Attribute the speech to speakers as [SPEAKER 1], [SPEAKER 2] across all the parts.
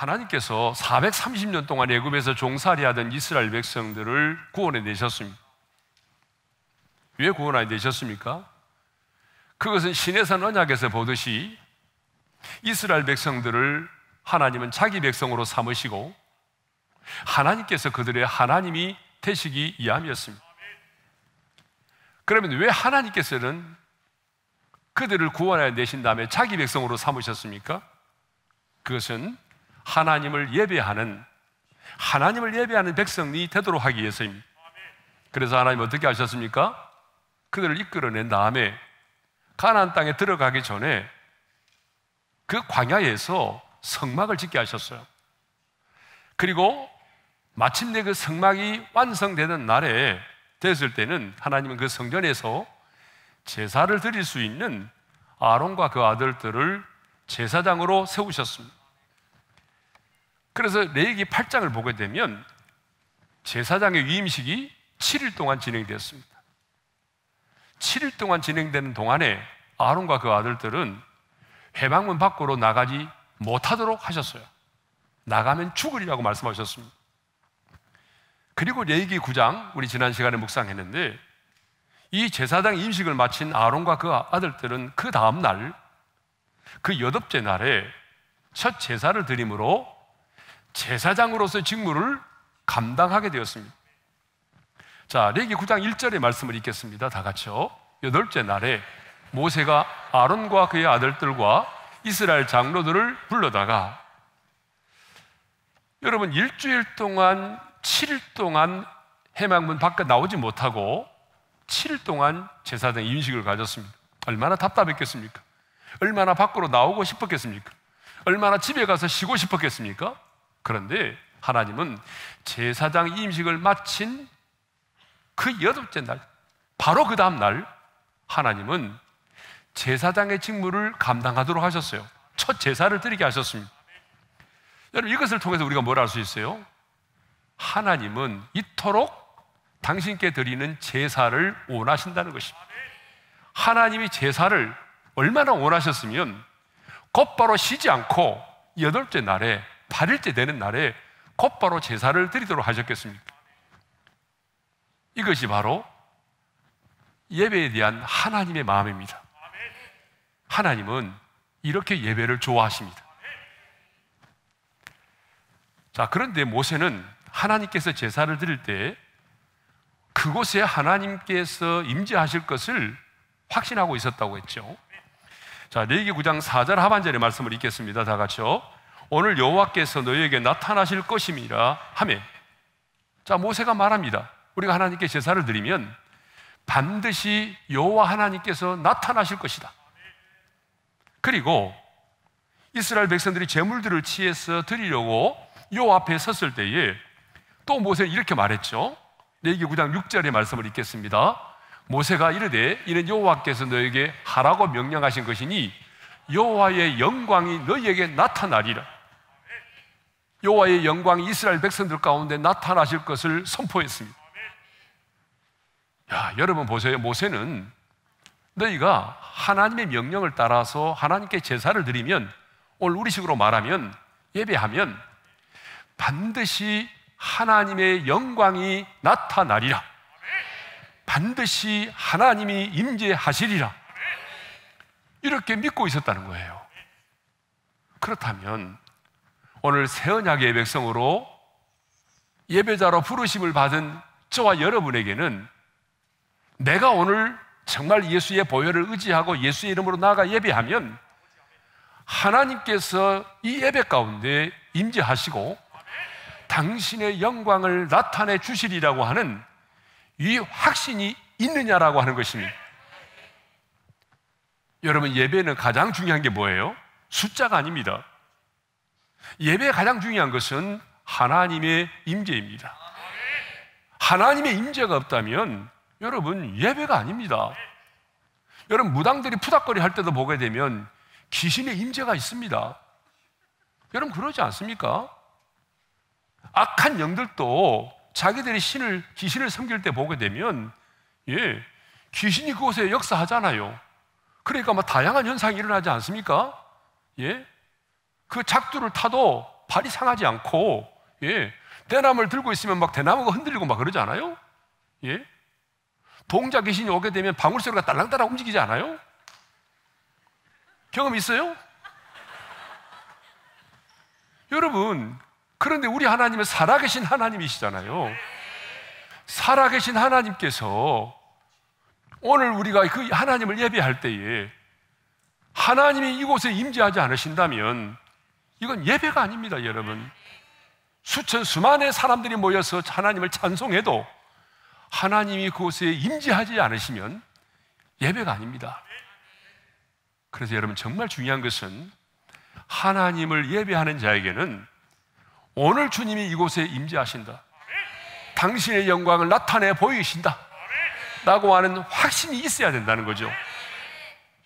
[SPEAKER 1] 하나님께서 430년 동안 애굽에서 종살이하던 이스라엘 백성들을 구원해 내셨습니다. 왜 구원해 내셨습니까? 그것은 신해산 언약에서 보듯이 이스라엘 백성들을 하나님은 자기 백성으로 삼으시고 하나님께서 그들의 하나님이 되시기 이함이었습니다. 그러면 왜 하나님께서는 그들을 구원하여 내신 다음에 자기 백성으로 삼으셨습니까? 그것은 하나님을 예배하는 하나님을 예배하는 백성이 되도록 하기 위해서입니다. 그래서 하나님 어떻게 하셨습니까? 그들을 이끌어낸 다음에 가나안 땅에 들어가기 전에 그 광야에서 성막을 짓게 하셨어요. 그리고 마침내 그 성막이 완성되는 날에 됐을 때는 하나님은 그 성전에서 제사를 드릴 수 있는 아론과 그 아들들을 제사장으로 세우셨습니다. 그래서 레이기 8장을 보게 되면 제사장의 위임식이 7일 동안 진행되었습니다. 7일 동안 진행되는 동안에 아론과 그 아들들은 해방문 밖으로 나가지 못하도록 하셨어요. 나가면 죽으리라고 말씀하셨습니다. 그리고 레이기 9장 우리 지난 시간에 묵상했는데 이 제사장 임식을 마친 아론과 그 아들들은 그 다음 날 그 여덟째 날에 첫 제사를 드림으로 제사장으로서 의 직무를 감당하게 되었습니다. 자, 레기 9장 1절의 말씀을 읽겠습니다. 다 같이요. 여덟째 날에 모세가 아론과 그의 아들들과 이스라엘 장로들을 불러다가 여러분 일주일 동안 7일 동안 해망문 밖에 나오지 못하고 7일 동안 제사장 인식을 가졌습니다. 얼마나 답답했겠습니까? 얼마나 밖으로 나오고 싶었겠습니까? 얼마나 집에 가서 쉬고 싶었겠습니까? 그런데 하나님은 제사장 임식을 마친 그여덟째 날, 바로 그 다음 날, 하나님은 제사장의 직무를 감당하도록 하셨어요. 첫 제사를 드리게 하셨습니다. 여러분, 이것을 통해서 우리가 뭘 알 수 있어요? 하나님은 이토록 당신께 드리는 제사를 원하신다는 것입니다. 하나님이 제사를 얼마나 원하셨으면 곧바로 쉬지 않고 여덟째 날에 8일째 되는 날에 곧바로 제사를 드리도록 하셨겠습니까? 이것이 바로 예배에 대한 하나님의 마음입니다. 하나님은 이렇게 예배를 좋아하십니다. 자, 그런데 모세는 하나님께서 제사를 드릴 때 그곳에 하나님께서 임재하실 것을 확신하고 있었다고 했죠. 자, 레위기 9장 4절 하반절의 말씀을 읽겠습니다. 다 같이요. 오늘 여호와께서 너희에게 나타나실 것임이라 하매 자 모세가 말합니다. 우리가 하나님께 제사를 드리면 반드시 여호와 하나님께서 나타나실 것이다. 그리고 이스라엘 백성들이 제물들을 취해서 드리려고 요 앞에 섰을 때에 또 모세는 이렇게 말했죠. 내기 9장 6절의 말씀을 읽겠습니다. 모세가 이르되 이는 여호와께서 너에게 하라고 명령하신 것이니 여호와의 영광이 너희에게 나타나리라. 여호와의 영광이 이스라엘 백성들 가운데 나타나실 것을 선포했습니다. 야, 여러분 보세요. 모세는 너희가 하나님의 명령을 따라서 하나님께 제사를 드리면 오늘 우리식으로 말하면 예배하면 반드시 하나님의 영광이 나타나리라. 반드시 하나님이 임재하시리라. 이렇게 믿고 있었다는 거예요. 그렇다면 오늘 새 언약의 백성으로 예배자로 부르심을 받은 저와 여러분에게는 내가 오늘 정말 예수의 보혈을 의지하고 예수의 이름으로 나아가 예배하면 하나님께서 이 예배 가운데 임재하시고 당신의 영광을 나타내 주시리라고 하는 이 확신이 있느냐라고 하는 것입니다. 여러분 예배는 가장 중요한 게 뭐예요? 숫자가 아닙니다. 예배의 가장 중요한 것은 하나님의 임재입니다. 하나님의 임재가 없다면 여러분 예배가 아닙니다. 여러분 무당들이 푸닥거리 할 때도 보게 되면 귀신의 임재가 있습니다. 여러분 그러지 않습니까? 악한 영들도 자기들이 신을 귀신을 섬길 때 보게 되면 예 귀신이 그곳에 역사하잖아요. 그러니까 막 뭐 다양한 현상이 일어나지 않습니까? 예그 작두를 타도 발이 상하지 않고, 예. 대나무를 들고 있으면 막 대나무가 흔들리고 막 그러지 않아요? 예. 동자 귀신이 오게 되면 방울소리가 딸랑딸랑 움직이지 않아요? 경험 있어요? 여러분, 그런데 우리 하나님은 살아계신 하나님이시잖아요. 살아계신 하나님께서 오늘 우리가 그 하나님을 예배할 때에 하나님이 이곳에 임재하지 않으신다면 이건 예배가 아닙니다, 여러분. 수천 수만의 사람들이 모여서 하나님을 찬송해도 하나님이 그곳에 임재하지 않으시면 예배가 아닙니다. 그래서 여러분 정말 중요한 것은 하나님을 예배하는 자에게는 오늘 주님이 이곳에 임재하신다. 당신의 영광을 나타내 보이신다. 라고 하는 확신이 있어야 된다는 거죠.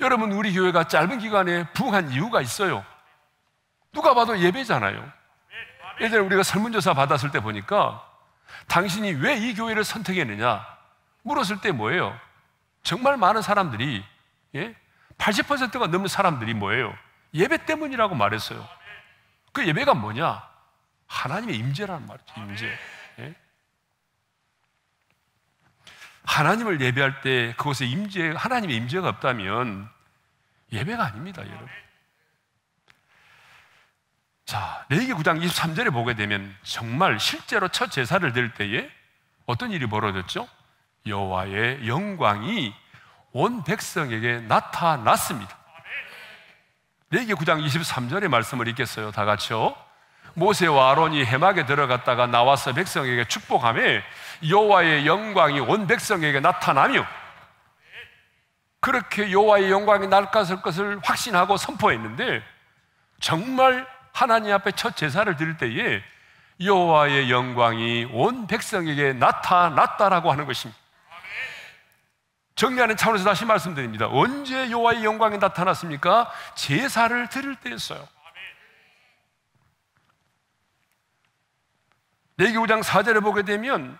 [SPEAKER 1] 여러분 우리 교회가 짧은 기간에 부흥한 이유가 있어요. 누가 봐도 예배잖아요. 예전에 우리가 설문조사 받았을 때 보니까 당신이 왜 이 교회를 선택했느냐 물었을 때 뭐예요? 정말 많은 사람들이 예? 80%가 넘는 사람들이 뭐예요? 예배 때문이라고 말했어요. 그 예배가 뭐냐? 하나님의 임재라는 말이죠. 임재. 예? 하나님을 예배할 때 그곳에 임재 하나님의 임재가 없다면 예배가 아닙니다, 여러분. 자, 레이기 9장 23절에 보게 되면 정말 실제로 첫 제사를 드 때에 어떤 일이 벌어졌죠? 여호와의 영광이 온 백성에게 나타났습니다. 레이기 9장 23절의 말씀을 읽겠어요. 다 같이요. 모세와 아론이 해막에 들어갔다가 나와서 백성에게 축복함에 여호와의 영광이 온 백성에게 나타나며 그렇게 여호와의 영광이 날 것을 확신하고 선포했는데 정말 하나님 앞에 첫 제사를 드릴 때에 여호와의 영광이 온 백성에게 나타났다라고 하는 것입니다. 정리하는 차원에서 다시 말씀드립니다. 언제 여호와의 영광이 나타났습니까? 제사를 드릴 때였어요. 내기 5장 4절을 보게 되면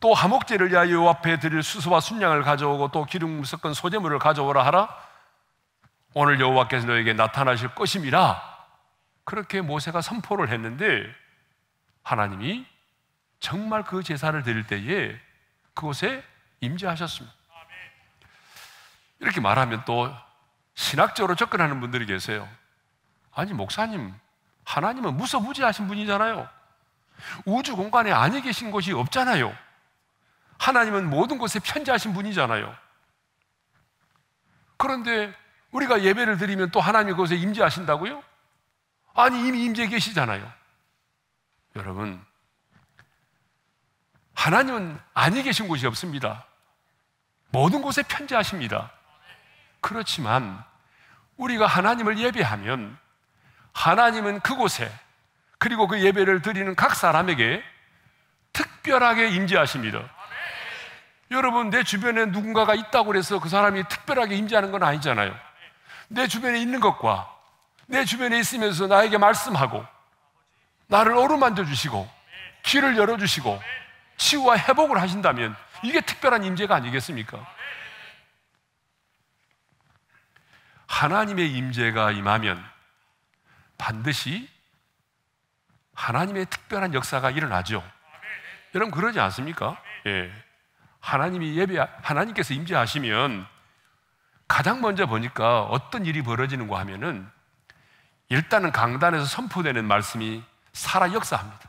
[SPEAKER 1] 또 하목제를 야여 앞에 드릴 수소와 순양을 가져오고 또 기름 섞은 소재물을 가져오라 하라 오늘 여호와께서 너에게 나타나실 것임이라 그렇게 모세가 선포를 했는데 하나님이 정말 그 제사를 드릴 때에 그곳에 임재하셨습니다. 이렇게 말하면 또 신학적으로 접근하는 분들이 계세요. 아니 목사님, 하나님은 무서무지하신 분이잖아요. 우주 공간에 아니 계신 곳이 없잖아요. 하나님은 모든 곳에 편지하신 분이잖아요. 그런데 우리가 예배를 드리면 또 하나님 곳에 임재하신다고요? 아니, 이미 임재 계시잖아요. 여러분, 하나님은 아니 계신 곳이 없습니다. 모든 곳에 편재하십니다. 그렇지만 우리가 하나님을 예배하면 하나님은 그곳에 그리고 그 예배를 드리는 각 사람에게 특별하게 임재하십니다. 여러분 내 주변에 누군가가 있다고 해서그 사람이 특별하게 임재하는 건 아니잖아요. 내 주변에 있는 것과 내 주변에 있으면서 나에게 말씀하고 나를 어루만져 주시고 길을 열어 주시고 치유와 회복을 하신다면 이게 특별한 임재가 아니겠습니까? 하나님의 임재가 임하면 반드시 하나님의 특별한 역사가 일어나죠. 여러분 그러지 않습니까? 예. 하나님이 예배 하나님께서 임재하시면 가장 먼저 보니까 어떤 일이 벌어지는가 하면은 일단은 강단에서 선포되는 말씀이 살아 역사합니다.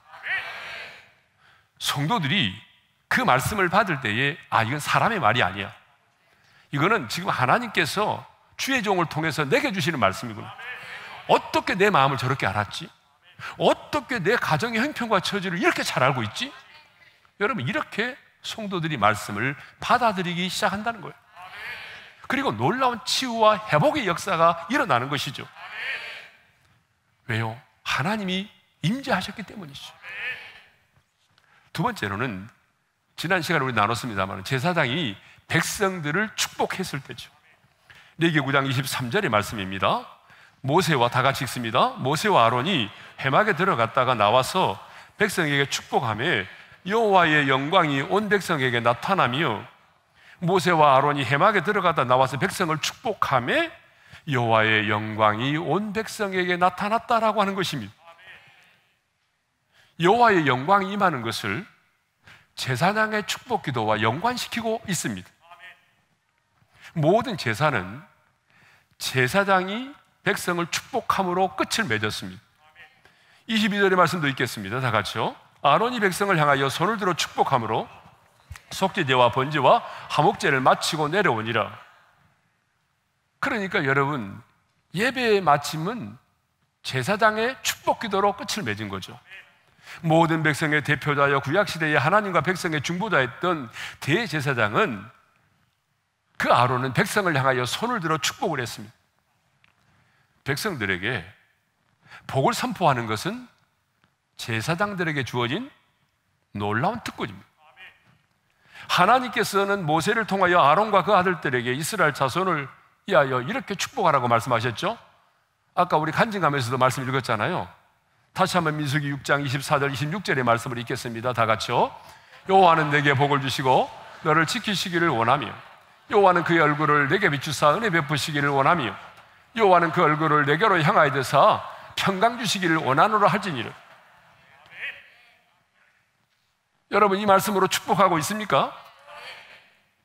[SPEAKER 1] 성도들이 그 말씀을 받을 때에 아 이건 사람의 말이 아니야. 이거는 지금 하나님께서 주의 종을 통해서 내게 주시는 말씀이구나. 어떻게 내 마음을 저렇게 알았지? 어떻게 내 가정의 형편과 처지를 이렇게 잘 알고 있지? 여러분 이렇게 성도들이 말씀을 받아들이기 시작한다는 거예요. 그리고 놀라운 치유와 회복의 역사가 일어나는 것이죠. 왜요? 하나님이 임재하셨기 때문이죠. 두 번째로는 지난 시간에 우리 나눴습니다만 제사장이 백성들을 축복했을 때죠. 레기 9장 23절의 말씀입니다. 모세와 다 같이 읽습니다. 모세와 아론이 해막에 들어갔다가 나와서 백성에게 축복하며 여호와의 영광이 온 백성에게 나타나며 모세와 아론이 해막에 들어갔다 나와서 백성을 축복하며 여호와의 영광이 온 백성에게 나타났다라고 하는 것입니다. 여호와의 영광이 임하는 것을 제사장의 축복 기도와 연관시키고 있습니다. 모든 제사는 제사장이 백성을 축복함으로 끝을 맺었습니다. 22절의 말씀도 있겠습니다. 다 같이요. 아론이 백성을 향하여 손을 들어 축복함으로 속죄제와 번제와 화목제를 마치고 내려오니라. 그러니까 여러분, 예배의 마침은 제사장의 축복 기도로 끝을 맺은 거죠. 모든 백성의 대표자여 구약시대의 하나님과 백성의 중보자였던 대제사장은 그 아론은 백성을 향하여 손을 들어 축복을 했습니다. 백성들에게 복을 선포하는 것은 제사장들에게 주어진 놀라운 특권입니다. 하나님께서는 모세를 통하여 아론과 그 아들들에게 이스라엘 자손을 기하여 이렇게 축복하라고 말씀하셨죠? 아까 우리 간증하면서도 말씀 읽었잖아요. 다시 한번 민수기 6장 24절 26절의 말씀을 읽겠습니다. 다 같이요. 여호와는 내게 복을 주시고 너를 지키시기를 원하며 여호와는 그의 얼굴을 내게 비추사 은혜 베푸시기를 원하며 여호와는 그 얼굴을 내게로 향하여 되사 평강 주시기를 원하노라 할지니를 여러분 이 말씀으로 축복하고 있습니까?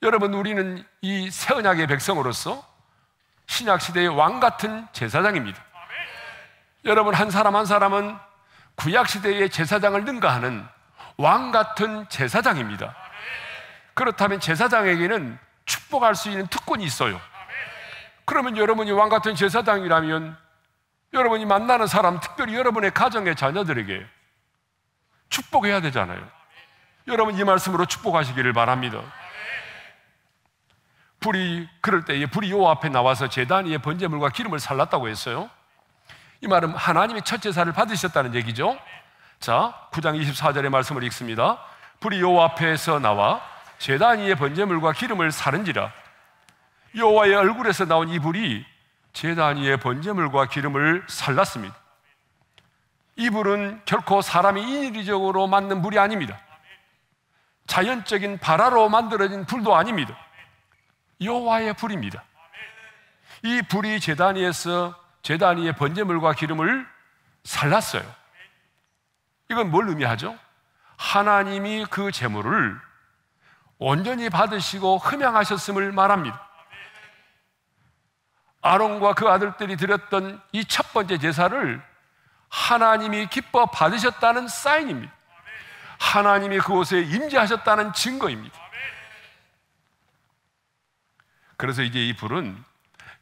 [SPEAKER 1] 여러분 우리는 이새 언약의 백성으로서 신약 시대의 왕 같은 제사장입니다. 여러분 한 사람 한 사람은 구약 시대의 제사장을 능가하는 왕 같은 제사장입니다. 그렇다면 제사장에게는 축복할 수 있는 특권이 있어요. 그러면 여러분이 왕 같은 제사장이라면 여러분이 만나는 사람, 특별히 여러분의 가정의 자녀들에게 축복해야 되잖아요. 여러분 이 말씀으로 축복하시기를 바랍니다. 불이 그럴 때에 불이 요 앞에 나와서 제단 위에 번제물과 기름을 살랐다고 했어요. 이 말은 하나님이 첫 제사를 받으셨다는 얘기죠. 자, 9장 24절의 말씀을 읽습니다. 불이 요 앞에서 나와 제단 위에 번제물과 기름을 사른지라. 여호와의 얼굴에서 나온 이 불이 제단 위에 번제물과 기름을 살랐습니다. 이 불은 결코 사람이 인위적으로 만든 불이 아닙니다. 자연적인 발화로 만들어진 불도 아닙니다. 여호와의 불입니다. 이 불이 제단 위에서 제단 위에 번제물과 기름을 살랐어요. 이건 뭘 의미하죠? 하나님이 그 재물을 온전히 받으시고 흠양하셨음을 말합니다. 아론과 그 아들들이 드렸던 이 첫 번째 제사를 하나님이 기뻐 받으셨다는 사인입니다. 하나님이 그곳에 임재하셨다는 증거입니다. 그래서 이제 이 불은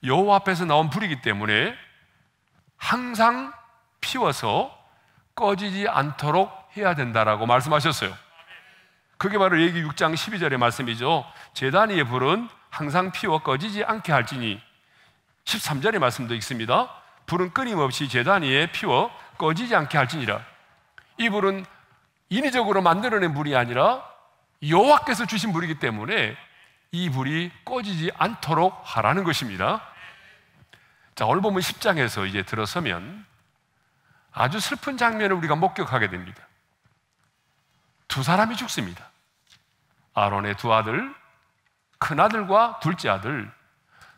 [SPEAKER 1] 여호와 앞에서 나온 불이기 때문에 항상 피워서 꺼지지 않도록 해야 된다라고 말씀하셨어요. 그게 바로 얘기 6장 12절의 말씀이죠. 재단이의 불은 항상 피워 꺼지지 않게 할지니 13절의 말씀도 있습니다. 불은 끊임없이 재단이에 피워 꺼지지 않게 할지니라. 이 불은 인위적으로 만들어낸 불이 아니라 여호와께서 주신 불이기 때문에 이 불이 꺼지지 않도록 하라는 것입니다. 자, 오늘 보면 10장에서 이제 들어서면 아주 슬픈 장면을 우리가 목격하게 됩니다. 두 사람이 죽습니다. 아론의 두 아들, 큰아들과 둘째 아들,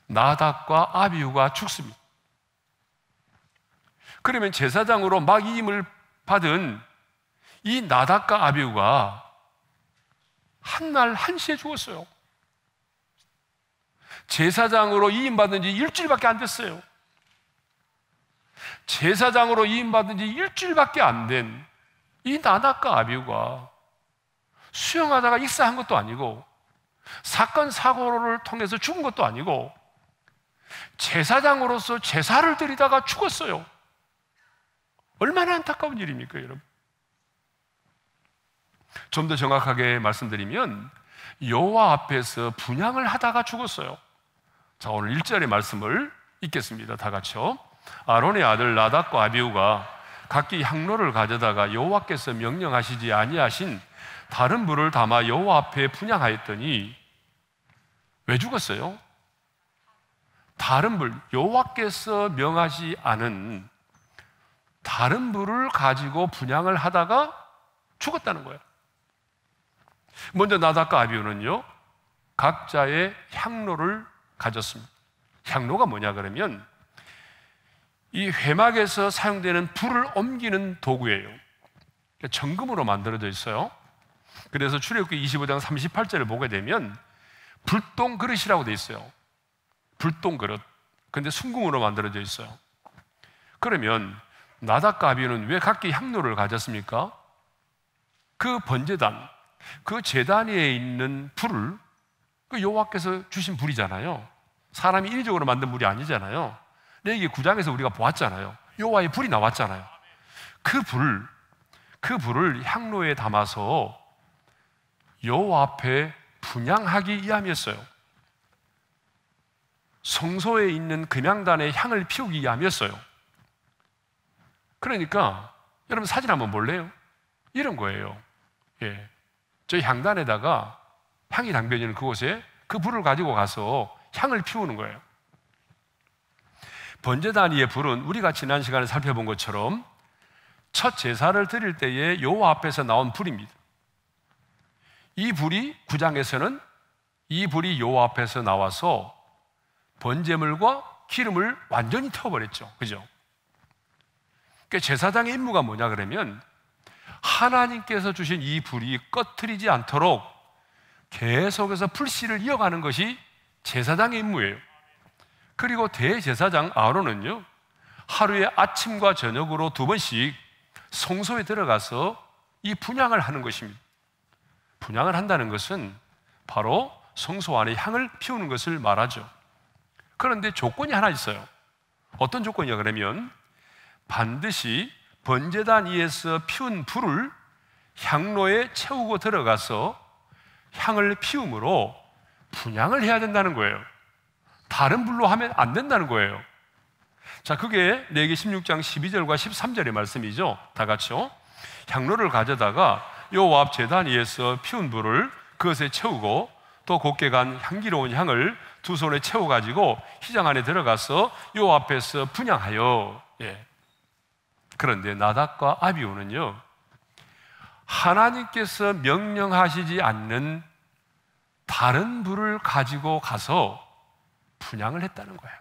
[SPEAKER 1] 나닥과 아비우가 죽습니다. 그러면 제사장으로 막 임을 받은 이 나닥과 아비우가 한 날 한시에 죽었어요. 제사장으로 이임받은 지 일주일밖에 안 됐어요. 제사장으로 이임받은 지 일주일밖에 안 된 이 나나과 아비우가 수영하다가 익사한 것도 아니고 사건 사고를 통해서 죽은 것도 아니고 제사장으로서 제사를 드리다가 죽었어요. 얼마나 안타까운 일입니까, 여러분? 좀 더 정확하게 말씀드리면 여호와 앞에서 분양을 하다가 죽었어요. 자, 오늘 1절의 말씀을 읽겠습니다. 다 같이요. 아론의 아들 나답과 아비우가 각기 향로를 가져다가 여호와께서 명령하시지 아니하신 다른 물을 담아 여호와 앞에 분양하였더니 왜 죽었어요? 다른 물, 여호와께서 명하지 않은 다른 물을 가지고 분양을 하다가 죽었다는 거예요. 먼저 나답과 아비우는요. 각자의 향로를 가졌습니다. 향로가 뭐냐 그러면 이 회막에서 사용되는 불을 옮기는 도구예요. 그러니까 정금으로 만들어져 있어요. 그래서 출애굽기 25장 38절을 보게 되면 불똥 그릇이라고 돼 있어요. 불똥 그릇. 근데 순금으로 만들어져 있어요. 그러면 나닷과 아비는 왜 각기 향로를 가졌습니까? 그 번제단, 그 제단 위에 있는 불을 그 여호와께서 주신 불이잖아요. 사람이 인위적으로 만든 물이 아니잖아요. 내게 구장에서 우리가 보았잖아요. 여호와의 불이 나왔잖아요. 그 불, 그 불을 향로에 담아서 여호와 앞에 분양하기 위함이었어요. 성소에 있는 금양단의 향을 피우기 위함이었어요. 그러니까 여러분 사진 한번 볼래요? 이런 거예요. 예. 저 향단에다가 향이 담겨있는 그곳에 그 불을 가지고 가서 향을 피우는 거예요. 번제단위의 불은 우리가 지난 시간에 살펴본 것처럼 첫 제사를 드릴 때에 여호 앞에서 나온 불입니다. 이 불이 구장에서는 이 불이 여호 앞에서 나와서 번제물과 기름을 완전히 태워버렸죠. 그죠? 그 제사장의 임무가 뭐냐 그러면 하나님께서 주신 이 불이 꺼트리지 않도록 계속해서 풀씨를 이어가는 것이 제사장의 임무예요. 그리고 대제사장 아론은요, 하루에 아침과 저녁으로 두 번씩 성소에 들어가서 이 분양을 하는 것입니다. 분양을 한다는 것은 바로 성소 안에 향을 피우는 것을 말하죠. 그런데 조건이 하나 있어요. 어떤 조건이냐 그러면 반드시 번제단 위에서 피운 불을 향로에 채우고 들어가서 향을 피움으로 분양을 해야 된다는 거예요. 다른 불로 하면 안 된다는 거예요. 자, 그게 내기 16장 12절과 13절의 말씀이죠. 다 같이요. 향로를 가져다가 여앞 제단 위에서 피운 불을 그것에 채우고 또 곱게 간 향기로운 향을 두 손에 채워 가지고 시장 안에 들어가서 요 앞에서 분양하여 예. 그런데 나닥과 아비우는요 하나님께서 명령하시지 않는 다른 불을 가지고 가서 분양을 했다는 거예요.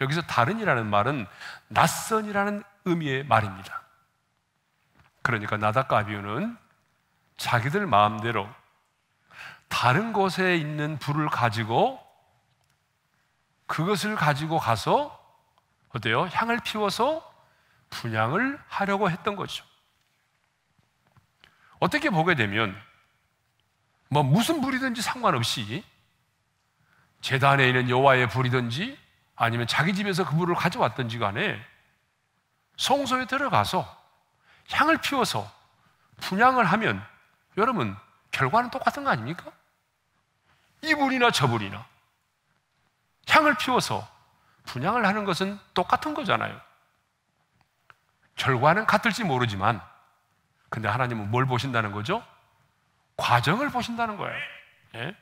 [SPEAKER 1] 여기서 다른이라는 말은 낯선이라는 의미의 말입니다. 그러니까 나다가비우는 자기들 마음대로 다른 곳에 있는 불을 가지고 그것을 가지고 가서 어때요? 향을 피워서 분양을 하려고 했던 거죠. 어떻게 보게 되면 뭐 무슨 불이든지 상관없이 재단에 있는 여호와의 불이든지 아니면 자기 집에서 그 불을 가져왔든지 간에 성소에 들어가서 향을 피워서 분양을 하면 여러분 결과는 똑같은 거 아닙니까? 이 불이나 저 불이나 향을 피워서 분양을 하는 것은 똑같은 거잖아요. 결과는 같을지 모르지만 근데 하나님은 뭘 보신다는 거죠? 과정을 보신다는 거예요. 예?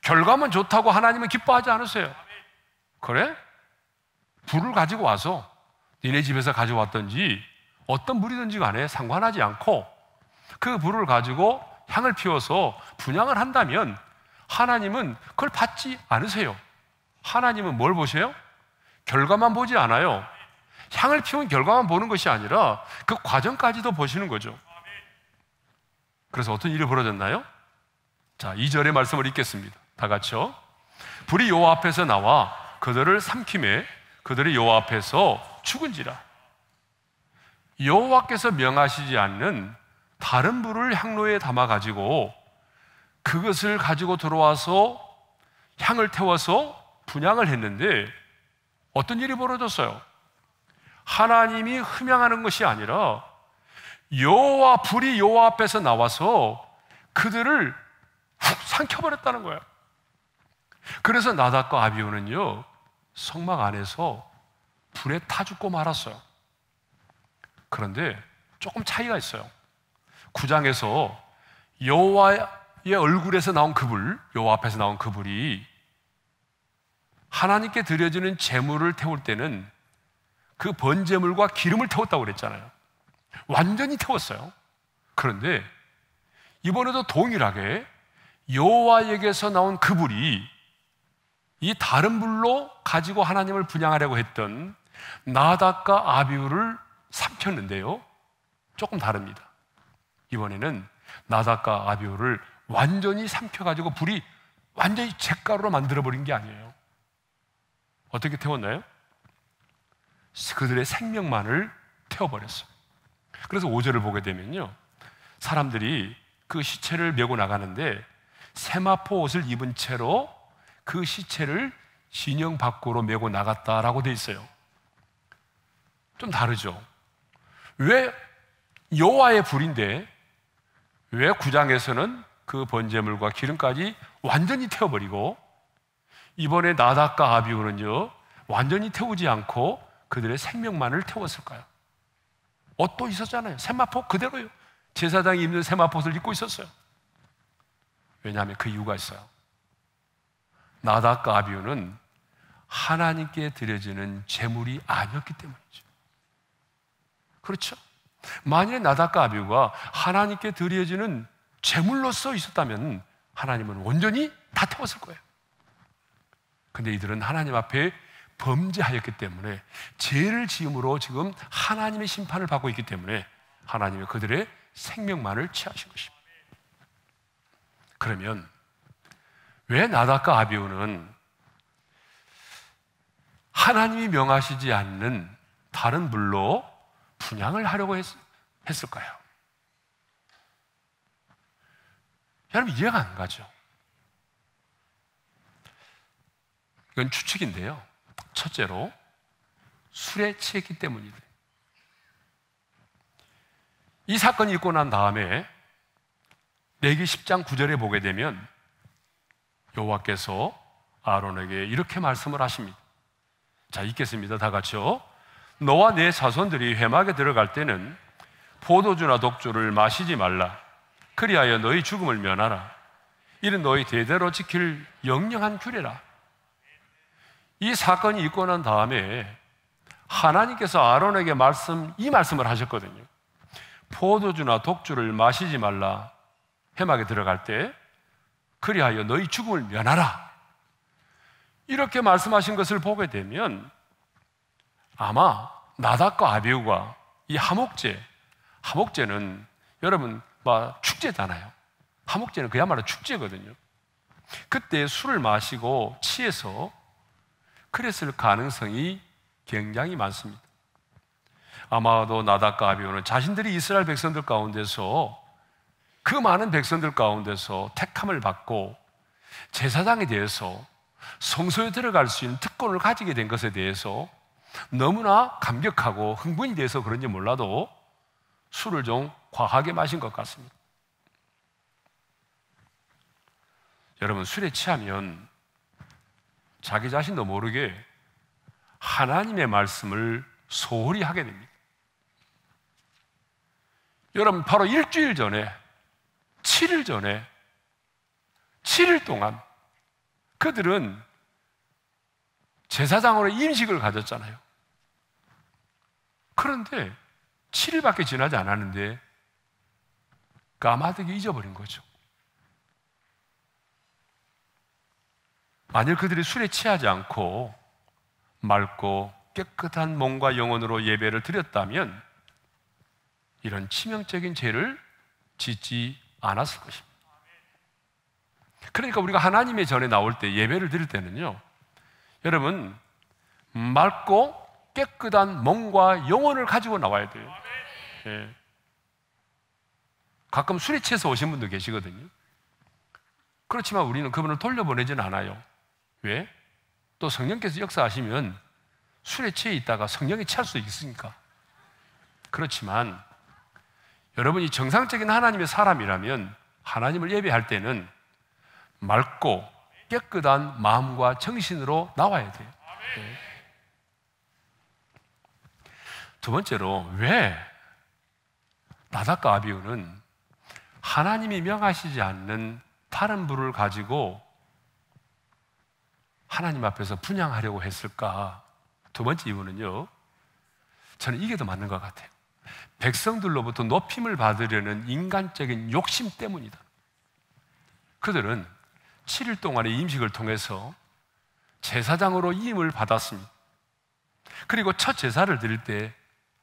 [SPEAKER 1] 결과만 좋다고 하나님은 기뻐하지 않으세요. 그래? 불을 가지고 와서 니네 집에서 가져왔든지 어떤 물이든지 간에 상관하지 않고 그 불을 가지고 향을 피워서 분양을 한다면 하나님은 그걸 받지 않으세요. 하나님은 뭘 보세요? 결과만 보지 않아요. 향을 피운 결과만 보는 것이 아니라 그 과정까지도 보시는 거죠. 그래서 어떤 일이 벌어졌나요? 자, 2절의 말씀을 읽겠습니다. 다 같이요. 불이 여 앞에서 나와 그들을 삼킴에 그들이 여 앞에서 죽은지라. 여호와께서 명하시지 않는 다른 불을 향로에 담아 가지고 그것을 가지고 들어와서 향을 태워서 분양을 했는데 어떤 일이 벌어졌어요? 하나님이 흠양하는 것이 아니라 여호와 불이 여호와 앞에서 나와서 그들을 삼켜버렸다는 거야. 그래서 나닷과 아비오는요 성막 안에서 불에 타 죽고 말았어요. 그런데 조금 차이가 있어요. 구장에서 여호와의 얼굴에서 나온 그 불, 여호와 앞에서 나온 그 불이 하나님께 드려지는 재물을 태울 때는 그 번제물과 기름을 태웠다고 그랬잖아요. 완전히 태웠어요. 그런데 이번에도 동일하게 여호와에게서 나온 그 불이 이 다른 불로 가지고 하나님을 분양하려고 했던 나닷과 아비우를 삼켰는데요. 조금 다릅니다. 이번에는 나닷과 아비우를 완전히 삼켜가지고 불이 완전히 잿가루로 만들어버린 게 아니에요. 어떻게 태웠나요? 그들의 생명만을 태워버렸어요. 그래서 5절을 보게 되면요. 사람들이 그 시체를 메고 나가는데 세마포 옷을 입은 채로 그 시체를 진영 밖으로 메고 나갔다라고 돼 있어요. 좀 다르죠. 왜 여호와의 불인데 왜 구장에서는 그 번제물과 기름까지 완전히 태워버리고 이번에 나닷가 아비우는요 완전히 태우지 않고 그들의 생명만을 태웠을까요? 옷도 있었잖아요. 세마포 그대로요. 제사장이 입는 세마포를 입고 있었어요. 왜냐하면 그 이유가 있어요. 나닷과 아비우는 하나님께 드려지는 재물이 아니었기 때문이죠. 그렇죠? 만일 나닷과 아비우가 하나님께 드려지는 재물로서 있었다면 하나님은 온전히 다 태웠을 거예요. 근데 이들은 하나님 앞에 범죄하였기 때문에 죄를 지음으로 지금 하나님의 심판을 받고 있기 때문에 하나님의 그들의 생명만을 취하신 것입니다. 그러면 왜 나닷과 아비우는 하나님이 명하시지 않는 다른 물로 분양을 하려고 했, 을까요 여러분 이해가 안 가죠? 이건 추측인데요. 첫째로 술에 취했기 때문이래이 사건이 고난 다음에 내기 10장 9절에 보게 되면 여호와께서 아론에게 이렇게 말씀을 하십니다. 자, 읽겠습니다. 다 같이요. 너와 내 자손들이 회막에 들어갈 때는 포도주나 독주를 마시지 말라. 그리하여 너희 죽음을 면하라. 이는 너희 대대로 지킬 영영한 규례라. 이 사건이 있고 난 다음에 하나님께서 아론에게 말씀, 이 말씀을 하셨거든요. 포도주나 독주를 마시지 말라. 해막에 들어갈 때, 그리하여 너희 죽음을 면하라. 이렇게 말씀하신 것을 보게 되면 아마 나닷과 아비우가 이 하목제, 하목제는 여러분 막 축제잖아요. 하목제는 그야말로 축제거든요. 그때 술을 마시고 취해서 그랬을 가능성이 굉장히 많습니다. 아마도 나닷과 아비오는 자신들이 이스라엘 백성들 가운데서 그 많은 백성들 가운데서 택함을 받고 제사장에 대해서 성소에 들어갈 수 있는 특권을 가지게 된 것에 대해서 너무나 감격하고 흥분이 돼서 그런지 몰라도 술을 좀 과하게 마신 것 같습니다. 여러분, 술에 취하면 자기 자신도 모르게 하나님의 말씀을 소홀히 하게 됩니다. 여러분, 바로 일주일 전에, 7일 전에, 7일 동안 그들은 제사장으로 임식을 가졌잖아요. 그런데 7일밖에 지나지 않았는데 까마득히 잊어버린 거죠. 만일 그들이 술에 취하지 않고 맑고 깨끗한 몸과 영혼으로 예배를 드렸다면 이런 치명적인 죄를 짓지 않았을 것입니다. 그러니까 우리가 하나님의 전에 나올 때 예배를 드릴 때는요, 여러분, 맑고 깨끗한 몸과 영혼을 가지고 나와야 돼요. 예. 가끔 술이 취해서 오신 분도 계시거든요. 그렇지만 우리는 그분을 돌려보내진 않아요. 왜? 또 성령께서 역사하시면 술에 취해 있다가 성령이 취할 수 있으니까. 그렇지만 여러분이 정상적인 하나님의 사람이라면 하나님을 예배할 때는 맑고 깨끗한 마음과 정신으로 나와야 돼요. 네. 두 번째로 왜 나닷가 아비우는 하나님이 명하시지 않는 다른 불을 가지고 하나님 앞에서 분양하려고 했을까? 두 번째 이유는요. 저는 이게 더 맞는 것 같아요. 백성들로부터 높임을 받으려는 인간적인 욕심 때문이다. 그들은 7일 동안의 임식을 통해서 제사장으로 임을 받았습니다. 그리고 첫 제사를 드릴 때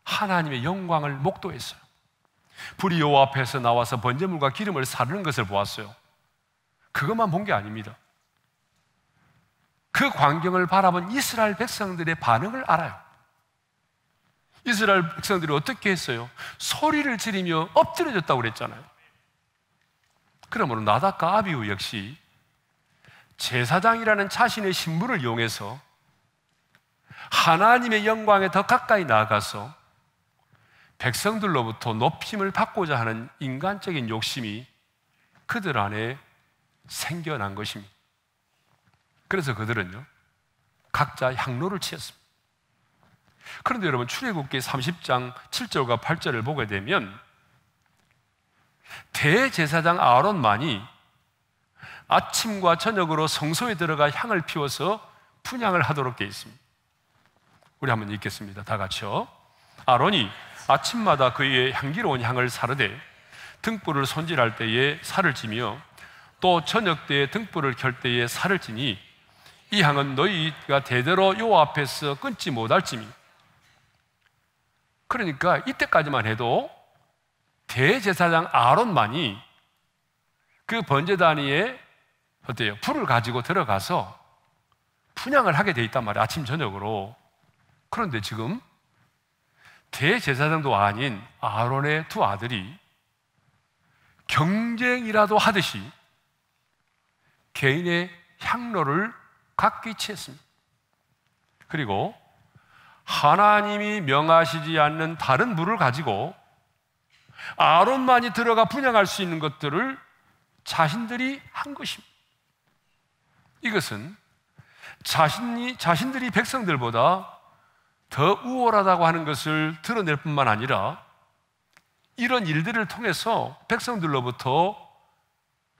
[SPEAKER 1] 하나님의 영광을 목도했어요. 불이 여호와 앞에서 나와서 번제물과 기름을 사르는 것을 보았어요. 그것만 본 게 아닙니다. 그 광경을 바라본 이스라엘 백성들의 반응을 알아요. 이스라엘 백성들이 어떻게 했어요? 소리를 지르며 엎드려졌다고 그랬잖아요. 그러므로 나닷과 아비우 역시 제사장이라는 자신의 신분을 이용해서 하나님의 영광에 더 가까이 나아가서 백성들로부터 높임을 받고자 하는 인간적인 욕심이 그들 안에 생겨난 것입니다. 그래서 그들은요, 각자 향로를 취했습니다. 그런데 여러분, 출애굽기 30장 7절과 8절을 보게 되면 대제사장 아론만이 아침과 저녁으로 성소에 들어가 향을 피워서 분양을 하도록 되어 있습니다. 우리 한번 읽겠습니다. 다 같이요. 아론이 아침마다 그의 향기로운 향을 사르되 등불을 손질할 때에 살을 찌며 또 저녁 때에 등불을 켤 때에 살을 찌니 이 향은 너희가 대대로 요 앞에서 끊지 못할짐니 그러니까 이때까지만 해도 대제사장 아론만이 그 번제단위에 어때요? 불을 가지고 들어가서 분양을 하게 돼 있단 말이에요. 아침 저녁으로. 그런데 지금 대제사장도 아닌 아론의 두 아들이 경쟁이라도 하듯이 개인의 향로를 각기 취했습니다. 그리고 하나님이 명하시지 않는 다른 물을 가지고 아론만이 들어가 분양할 수 있는 것들을 자신들이 한 것입니다. 이것은 자신이, 자신들이 백성들보다 더 우월하다고 하는 것을 드러낼 뿐만 아니라 이런 일들을 통해서 백성들로부터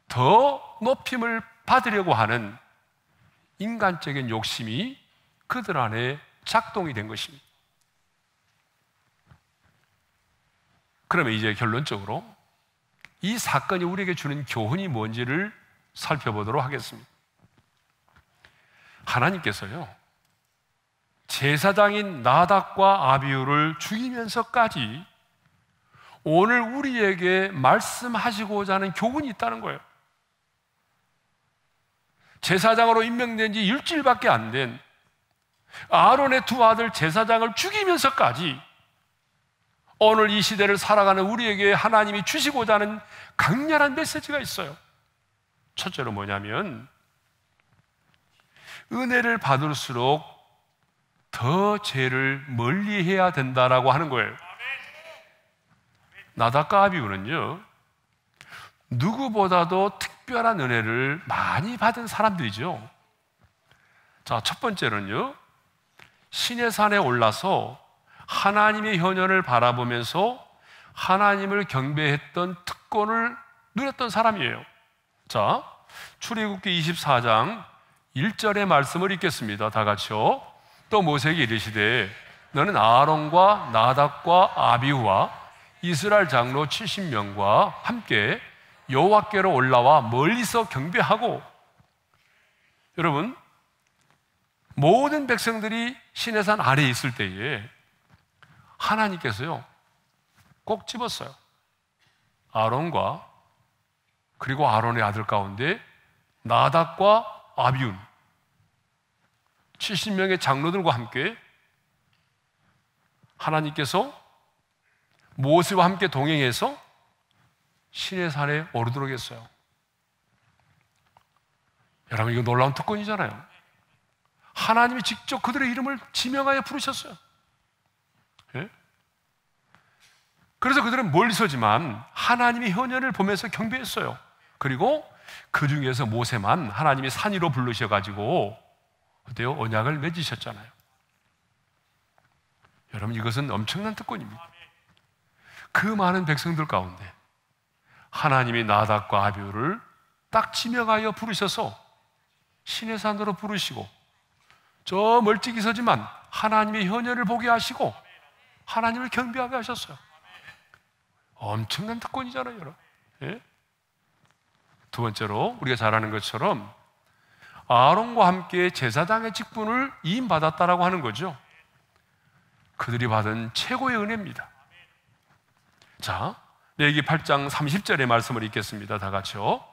[SPEAKER 1] 더 높임을 받으려고 하는 인간적인 욕심이 그들 안에 작동이 된 것입니다. 그러면 이제 결론적으로 이 사건이 우리에게 주는 교훈이 뭔지를 살펴보도록 하겠습니다. 하나님께서요, 제사장인 나닥과 아비우를 죽이면서까지 오늘 우리에게 말씀하시고자 하는 교훈이 있다는 거예요. 제사장으로 임명된 지 일주일밖에 안 된 아론의 두 아들 제사장을 죽이면서까지 오늘 이 시대를 살아가는 우리에게 하나님이 주시고자 하는 강렬한 메시지가 있어요. 첫째로 뭐냐면 은혜를 받을수록 더 죄를 멀리해야 된다라고 하는 거예요. 나다가 비우는요 누구보다도 특 특별한 은혜를 많이 받은 사람들이죠. 자, 첫 번째는요. 신의 산에 올라서 하나님의 현현을 바라보면서 하나님을 경배했던 특권을 누렸던 사람이에요. 자, 출애굽기 24장 1절의 말씀을 읽겠습니다. 다 같이요. 또 모세에게 이르시되 너는 아론과 나답과 아비후와 이스라엘 장로 70명과 함께 여호와께로 올라와 멀리서 경배하고 여러분 모든 백성들이 시내산 아래에 있을 때에 하나님께서요 꼭 집었어요. 아론과 그리고 아론의 아들 가운데 나닥과 아비운 70명의 장로들과 함께 하나님께서 모세와 함께 동행해서 신의 산에 오르도록 했어요. 여러분, 이거 놀라운 특권이잖아요. 하나님이 직접 그들의 이름을 지명하여 부르셨어요. 예? 그래서 그들은 멀리서지만 하나님의 현현을 보면서 경배했어요. 그리고 그 중에서 모세만 하나님이 산위로 부르셔가지고 어때요? 언약을 맺으셨잖아요. 여러분 이것은 엄청난 특권입니다. 그 많은 백성들 가운데 하나님이 나답과 아비우를 딱 지명하여 부르셔서 신의 산으로 부르시고 저 멀찍이 서지만 하나님의 현열을 보게 하시고 하나님을 경배하게 하셨어요. 엄청난 특권이잖아요, 여러분. 예? 두 번째로 우리가 잘 아는 것처럼 아론과 함께 제사장의 직분을 임받았다라고 하는 거죠. 그들이 받은 최고의 은혜입니다. 자, 내기 8장 30절의 말씀을 읽겠습니다. 다 같이요.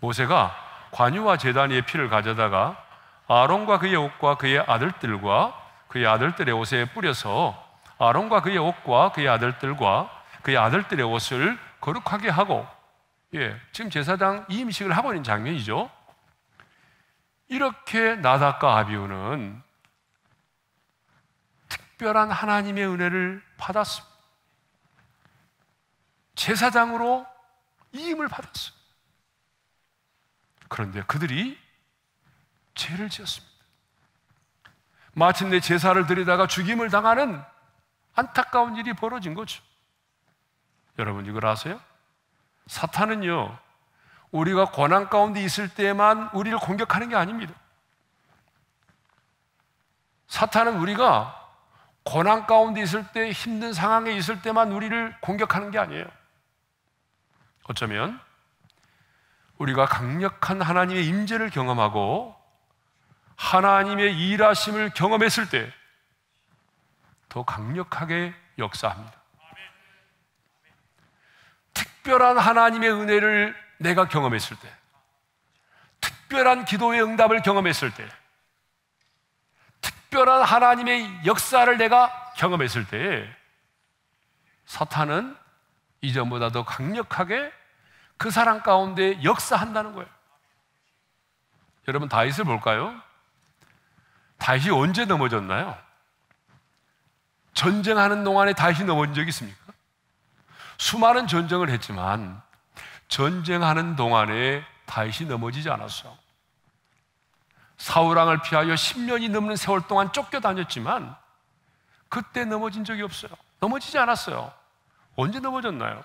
[SPEAKER 1] 모세가 관유와 재단의 피를 가져다가 아론과 그의 옷과 그의 아들들과 그의 아들들의 옷에 뿌려서 아론과 그의 옷과 그의 아들들과 그의 아들들의 옷을 거룩하게 하고 예, 지금 제사장 이임식을 하고 있는 장면이죠. 이렇게 나닷과 아비우는 특별한 하나님의 은혜를 받았습니다. 제사장으로 이임을 받았어요. 그런데 그들이 죄를 지었습니다. 마침내 제사를 드리다가 죽임을 당하는 안타까운 일이 벌어진 거죠. 여러분 이걸 아세요? 사탄은요, 우리가 고난 가운데 있을 때만 우리를 공격하는 게 아닙니다. 사탄은 우리가 고난 가운데 있을 때 힘든 상황에 있을 때만 우리를 공격하는 게 아니에요. 어쩌면 우리가 강력한 하나님의 임재를 경험하고 하나님의 일하심을 경험했을 때 더 강력하게 역사합니다. 특별한 하나님의 은혜를 내가 경험했을 때, 특별한 기도의 응답을 경험했을 때, 특별한 하나님의 역사를 내가 경험했을 때, 사탄은 이전보다 더 강력하게 그 사랑 가운데 역사한다는 거예요. 여러분 다윗을 볼까요? 다윗이 언제 넘어졌나요? 전쟁하는 동안에 다윗이 넘어진 적 있습니까? 수많은 전쟁을 했지만 전쟁하는 동안에 다윗이 넘어지지 않았어. 사울왕을 피하여 10년이 넘는 세월 동안 쫓겨 다녔지만 그때 넘어진 적이 없어요. 넘어지지 않았어요. 언제 넘어졌나요?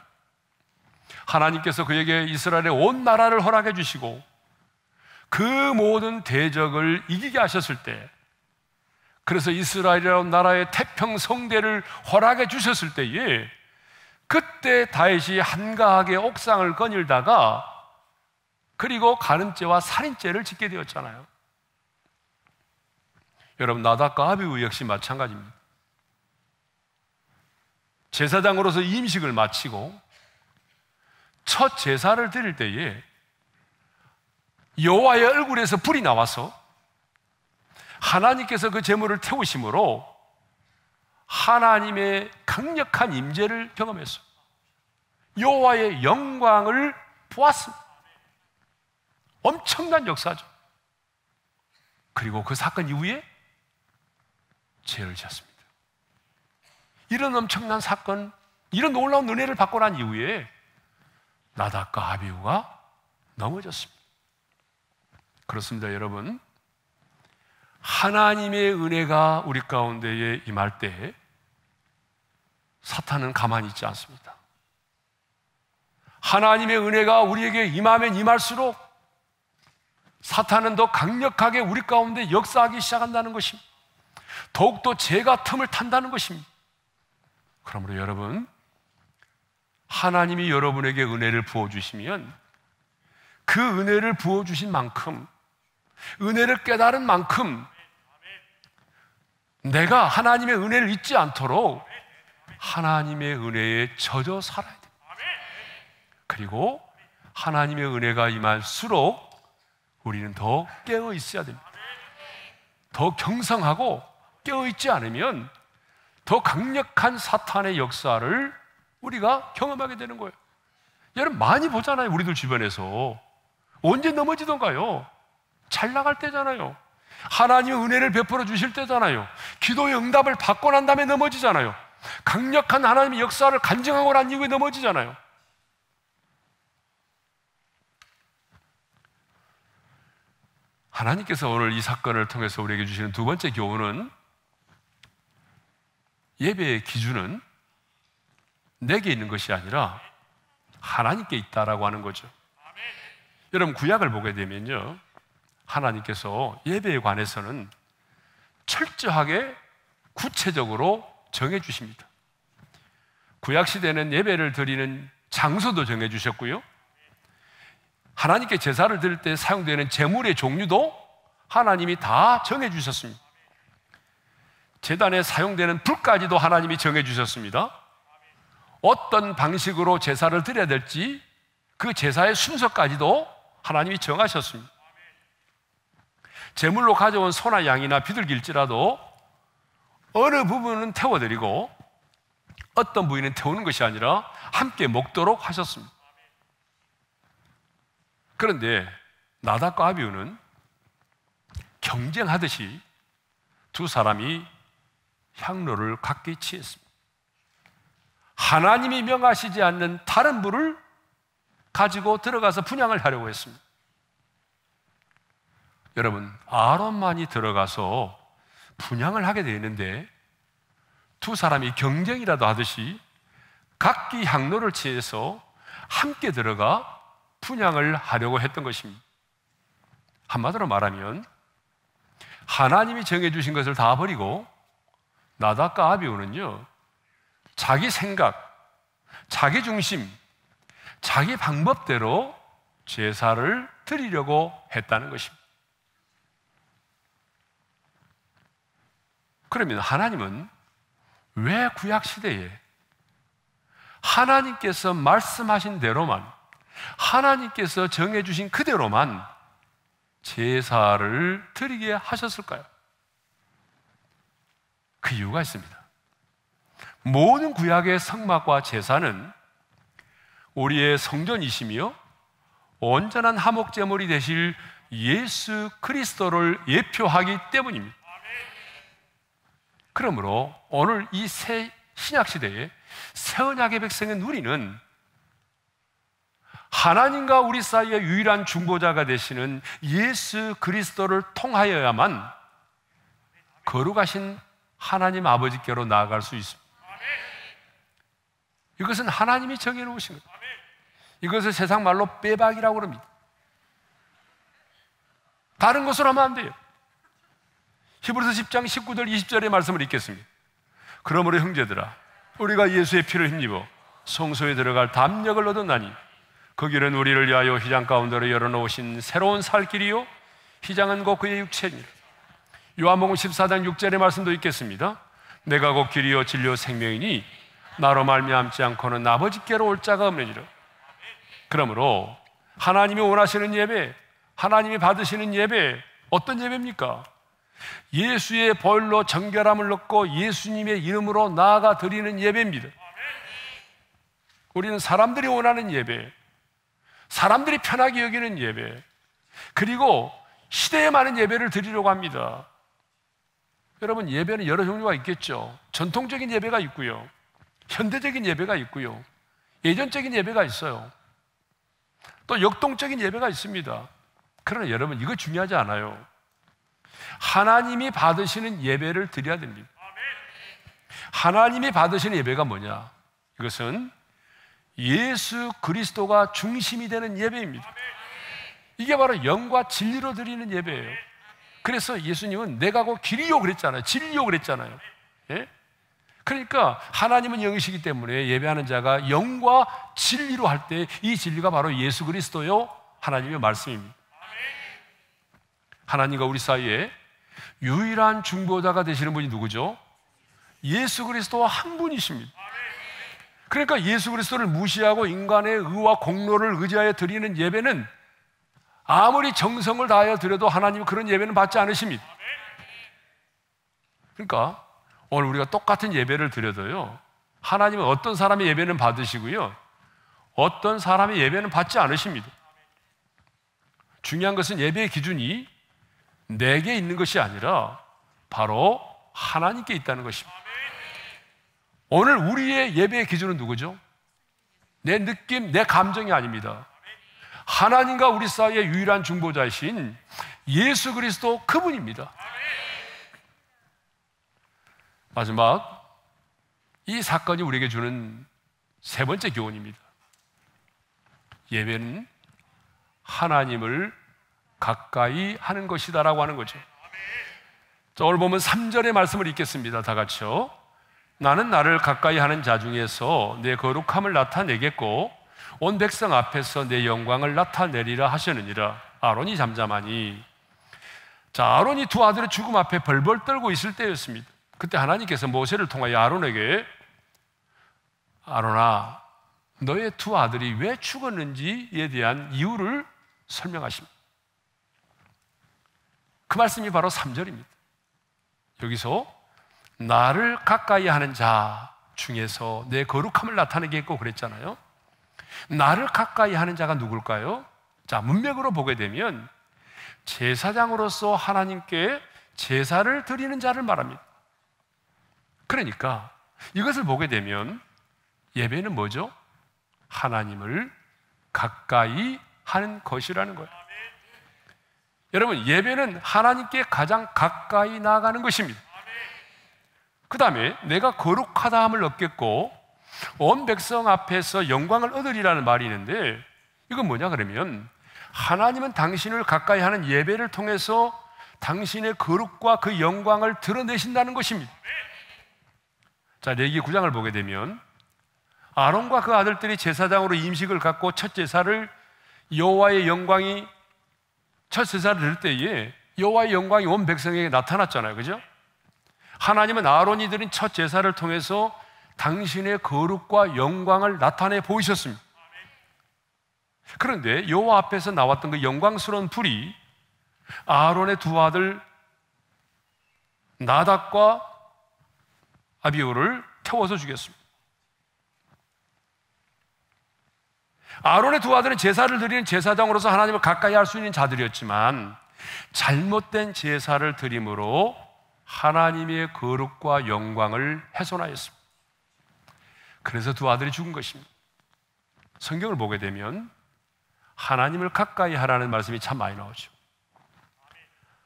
[SPEAKER 1] 하나님께서 그에게 이스라엘의 온 나라를 허락해 주시고 그 모든 대적을 이기게 하셨을 때 그래서 이스라엘이라는 나라의 태평성대를 허락해 주셨을 때에 그때 다윗이 한가하게 옥상을 거닐다가 그리고 가늠죄와 살인죄를 짓게 되었잖아요. 여러분 나닷과 아비우 역시 마찬가지입니다. 제사장으로서 임식을 마치고 첫 제사를 드릴 때에 여호와의 얼굴에서 불이 나와서 하나님께서 그 제물을 태우심으로 하나님의 강력한 임재를 경험했어요. 여호와의 영광을 보았습니다. 엄청난 역사죠. 그리고 그 사건 이후에 죄를 지었습니다. 이런 엄청난 사건, 이런 놀라운 은혜를 받고 난 이후에 나닷과 아비우가 넘어졌습니다. 그렇습니다, 여러분. 하나님의 은혜가 우리 가운데에 임할 때 사탄은 가만히 있지 않습니다. 하나님의 은혜가 우리에게 임하면 임할수록 사탄은 더 강력하게 우리 가운데 역사하기 시작한다는 것입니다. 더욱더 죄가 틈을 탄다는 것입니다. 그러므로 여러분, 하나님이 여러분에게 은혜를 부어주시면 그 은혜를 부어주신 만큼, 은혜를 깨달은 만큼 내가 하나님의 은혜를 잊지 않도록 하나님의 은혜에 젖어 살아야 됩니다. 그리고 하나님의 은혜가 임할수록 우리는 더 깨어 있어야 됩니다. 더 경상하고 깨어 있지 않으면 더 강력한 사탄의 역사를 우리가 경험하게 되는 거예요. 여러분 많이 보잖아요. 우리들 주변에서. 언제 넘어지던가요? 잘 나갈 때잖아요. 하나님의 은혜를 베풀어 주실 때잖아요. 기도의 응답을 받고 난 다음에 넘어지잖아요. 강력한 하나님의 역사를 간증하고 난 이후에 넘어지잖아요. 하나님께서 오늘 이 사건을 통해서 우리에게 주시는 두 번째 교훈은 예배의 기준은 내게 있는 것이 아니라 하나님께 있다라고 하는 거죠. 아멘. 여러분 구약을 보게 되면요. 하나님께서 예배에 관해서는 철저하게 구체적으로 정해 주십니다. 구약 시대는 예배를 드리는 장소도 정해 주셨고요. 하나님께 제사를 드릴 때 사용되는 제물의 종류도 하나님이 다 정해 주셨습니다. 재단에 사용되는 불까지도 하나님이 정해 주셨습니다. 어떤 방식으로 제사를 드려야 될지 그 제사의 순서까지도 하나님이 정하셨습니다. 제물로 가져온 소나 양이나 비둘기지라도 어느 부분은 태워드리고 어떤 부위는 태우는 것이 아니라 함께 먹도록 하셨습니다. 그런데 나닷과 아비우는 경쟁하듯이 두 사람이 향로를 각기 취했습니다. 하나님이 명하시지 않는 다른 물을 가지고 들어가서 분양을 하려고 했습니다. 여러분, 아론만이 들어가서 분양을 하게 되는데 두 사람이 경쟁이라도 하듯이 각기 향로를 취해서 함께 들어가 분양을 하려고 했던 것입니다. 한마디로 말하면 하나님이 정해주신 것을 다 버리고 나다가 아비오는요, 자기 생각, 자기 중심, 자기 방법대로 제사를 드리려고 했다는 것입니다. 그러면 하나님은 왜 구약시대에 하나님께서 말씀하신 대로만, 하나님께서 정해주신 그대로만 제사를 드리게 하셨을까요? 그 이유가 있습니다. 모든 구약의 성막과 제사는 우리의 성전이시며 온전한 하목제물이 되실 예수 그리스도를 예표하기 때문입니다. 그러므로 오늘 이 새 신약 시대에 새 언약의 백성의 누리는 하나님과 우리 사이의 유일한 중보자가 되시는 예수 그리스도를 통하여야만 거룩하신 하나님 아버지께로 나아갈 수 있습니다. 이것은 하나님이 정해놓으신 거 이것을 세상 말로 빼박이라고 그니다 다른 것으로 하면 안 돼요. 히브리서 10장 19절 20절의 말씀을 읽겠습니다. 그러므로 형제들아 우리가 예수의 피를 힘입어 성소에 들어갈 담력을 얻었나니 그 길은 우리를 위하여 휘장 가운데로 열어놓으신 새로운 살길이요 휘장은 곧 그의 육체니라. 요한복음 14장 6절의 말씀도 있겠습니다. 내가 곧 길이요 진리요 생명이니 나로 말미암지 않고는 아버지께로 올 자가 없느니라. 그러므로 하나님이 원하시는 예배, 하나님이 받으시는 예배 어떤 예배입니까? 예수의 보혈로 정결함을 얻고 예수님의 이름으로 나아가 드리는 예배입니다. 우리는 사람들이 원하는 예배, 사람들이 편하게 여기는 예배, 그리고 시대에 많은 예배를 드리려고 합니다. 여러분 예배는 여러 종류가 있겠죠. 전통적인 예배가 있고요. 현대적인 예배가 있고요. 예전적인 예배가 있어요. 또 역동적인 예배가 있습니다. 그러나 여러분 이거 중요하지 않아요. 하나님이 받으시는 예배를 드려야 됩니다. 하나님이 받으시는 예배가 뭐냐? 이것은 예수 그리스도가 중심이 되는 예배입니다. 이게 바로 영과 진리로 드리는 예배예요. 그래서 예수님은 내가 고 길이요 그랬잖아요. 진리요 그랬잖아요. 예? 그러니까 하나님은 영이시기 때문에 예배하는 자가 영과 진리로 할 때 이 진리가 바로 예수 그리스도요 하나님의 말씀입니다. 하나님과 우리 사이에 유일한 중보자가 되시는 분이 누구죠? 예수 그리스도와 한 분이십니다. 그러니까 예수 그리스도를 무시하고 인간의 의와 공로를 의지하여 드리는 예배는 아무리 정성을 다하여 드려도 하나님 은 그런 예배는 받지 않으십니다. 그러니까 오늘 우리가 똑같은 예배를 드려도요. 하나님은 어떤 사람의 예배는 받으시고요. 어떤 사람의 예배는 받지 않으십니다. 중요한 것은 예배의 기준이 내게 있는 것이 아니라 바로 하나님께 있다는 것입니다. 오늘 우리의 예배의 기준은 누구죠? 내 느낌, 내 감정이 아닙니다. 하나님과 우리 사이의 유일한 중보자이신 예수 그리스도 그분입니다. 마지막 이 사건이 우리에게 주는 세 번째 교훈입니다. 예배는 하나님을 가까이 하는 것이다라고 하는 거죠. 자, 오늘 보면 3절의 말씀을 읽겠습니다. 다 같이요. 나는 나를 가까이 하는 자 중에서 내 거룩함을 나타내겠고 온 백성 앞에서 내 영광을 나타내리라 하시느니라. 아론이 잠잠하니. 자, 아론이 두 아들의 죽음 앞에 벌벌 떨고 있을 때였습니다. 그때 하나님께서 모세를 통하여 아론에게 아론아, 너의 두 아들이 왜 죽었는지에 대한 이유를 설명하십니다. 그 말씀이 바로 3절입니다. 여기서 나를 가까이 하는 자 중에서 내 거룩함을 나타내게 했고 그랬잖아요. 나를 가까이 하는 자가 누굴까요? 자, 문맥으로 보게 되면 제사장으로서 하나님께 제사를 드리는 자를 말합니다. 그러니까 이것을 보게 되면 예배는 뭐죠? 하나님을 가까이 하는 것이라는 거예요. 여러분, 예배는 하나님께 가장 가까이 나아가는 것입니다. 그 다음에 내가 거룩하다함을 얻겠고 온 백성 앞에서 영광을 얻으리라는 말이 있는데 이건 뭐냐 그러면 하나님은 당신을 가까이 하는 예배를 통해서 당신의 거룩과 그 영광을 드러내신다는 것입니다. 자, 레기 9장을 보게 되면 아론과 그 아들들이 제사장으로 임식을 갖고 첫 제사를 여호와의 영광이 첫 제사를 들 때에 여호와의 영광이 온 백성에게 나타났잖아요. 그죠? 하나님은 아론이 드린 첫 제사를 통해서 당신의 거룩과 영광을 나타내 보이셨습니다. 그런데 여호와 앞에서 나왔던 그 영광스러운 불이 아론의 두 아들 나닥과 아비오를 태워서 죽였습니다. 아론의 두 아들은 제사를 드리는 제사장으로서 하나님을 가까이 할 수 있는 자들이었지만 잘못된 제사를 드림으로 하나님의 거룩과 영광을 훼손하였습니다. 그래서 두 아들이 죽은 것입니다. 성경을 보게 되면 하나님을 가까이 하라는 말씀이 참 많이 나오죠.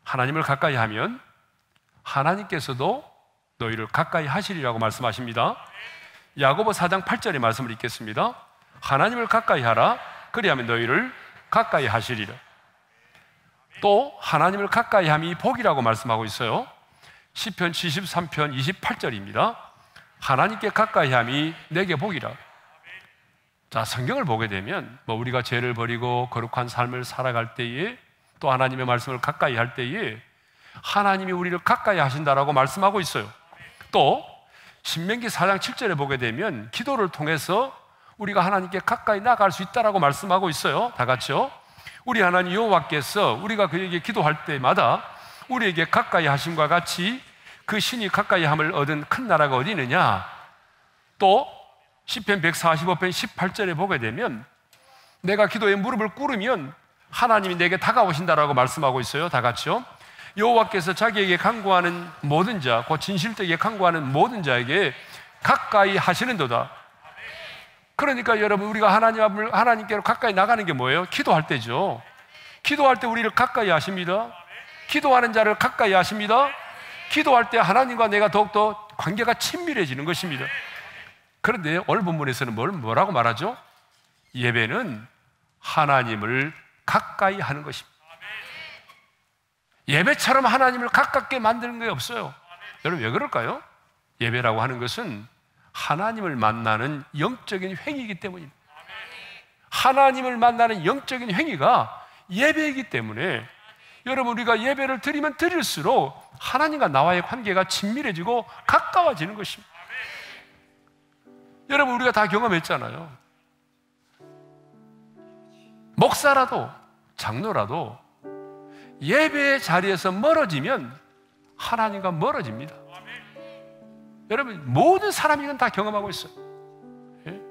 [SPEAKER 1] 하나님을 가까이 하면 하나님께서도 너희를 가까이 하시리라고 말씀하십니다. 야고보 4장 8절의 말씀을 읽겠습니다. 하나님을 가까이 하라. 그리하면 너희를 가까이 하시리라. 또 하나님을 가까이 함이 복이라고 말씀하고 있어요. 시편 73편 28절입니다. 하나님께 가까이함이 내게 복이라. 자, 성경을 보게 되면 뭐 우리가 죄를 버리고 거룩한 삶을 살아갈 때에 또 하나님의 말씀을 가까이 할 때에 하나님이 우리를 가까이 하신다라고 말씀하고 있어요. 또 신명기 4장 7절에 보게 되면 기도를 통해서 우리가 하나님께 가까이 나갈 수 있다라고 말씀하고 있어요. 다 같이요. 우리 하나님 여호와께서 우리가 그에게 기도할 때마다 우리에게 가까이 하심과 같이 그 신이 가까이 함을 얻은 큰 나라가 어디 있느냐? 또 시편 145편 18절에 보게 되면 내가 기도에 무릎을 꿇으면 하나님이 내게 다가오신다라고 말씀하고 있어요. 다 같이요. 여호와께서 자기에게 간구하는 모든 자, 곧 진실되게 간구하는 모든 자에게 가까이 하시는도다. 그러니까 여러분 우리가 하나님 앞을 하나님께로 가까이 나가는 게 뭐예요? 기도할 때죠. 기도할 때 우리를 가까이 하십니다. 기도하는 자를 가까이 하십니다. 기도할 때 하나님과 내가 더욱더 관계가 친밀해지는 것입니다. 그런데 오늘 본문에서는 뭘 뭐라고 말하죠? 예배는 하나님을 가까이 하는 것입니다. 예배처럼 하나님을 가깝게 만드는 게 없어요. 여러분 왜 그럴까요? 예배라고 하는 것은 하나님을 만나는 영적인 행위이기 때문입니다. 하나님을 만나는 영적인 행위가 예배이기 때문에 여러분 우리가 예배를 드리면 드릴수록 하나님과 나와의 관계가 친밀해지고 가까워지는 것입니다. 여러분 우리가 다 경험했잖아요. 목사라도 장로라도 예배의 자리에서 멀어지면 하나님과 멀어집니다. 아멘. 여러분 모든 사람이 건다 경험하고 있어요. 예?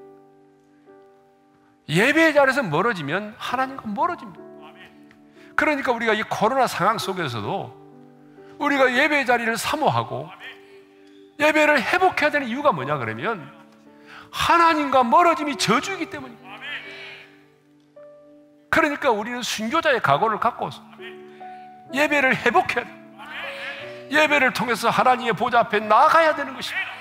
[SPEAKER 1] 예배의 자리에서 멀어지면 하나님과 멀어집니다. 그러니까 우리가 이 코로나 상황 속에서도 우리가 예배 자리를 사모하고 예배를 회복해야 되는 이유가 뭐냐 그러면 하나님과 멀어짐이 저주이기 때문입니다. 그러니까 우리는 순교자의 각오를 갖고 예배를 회복해야 돼. 예배를 통해서 하나님의 보좌 앞에 나가야 되는 것입니다.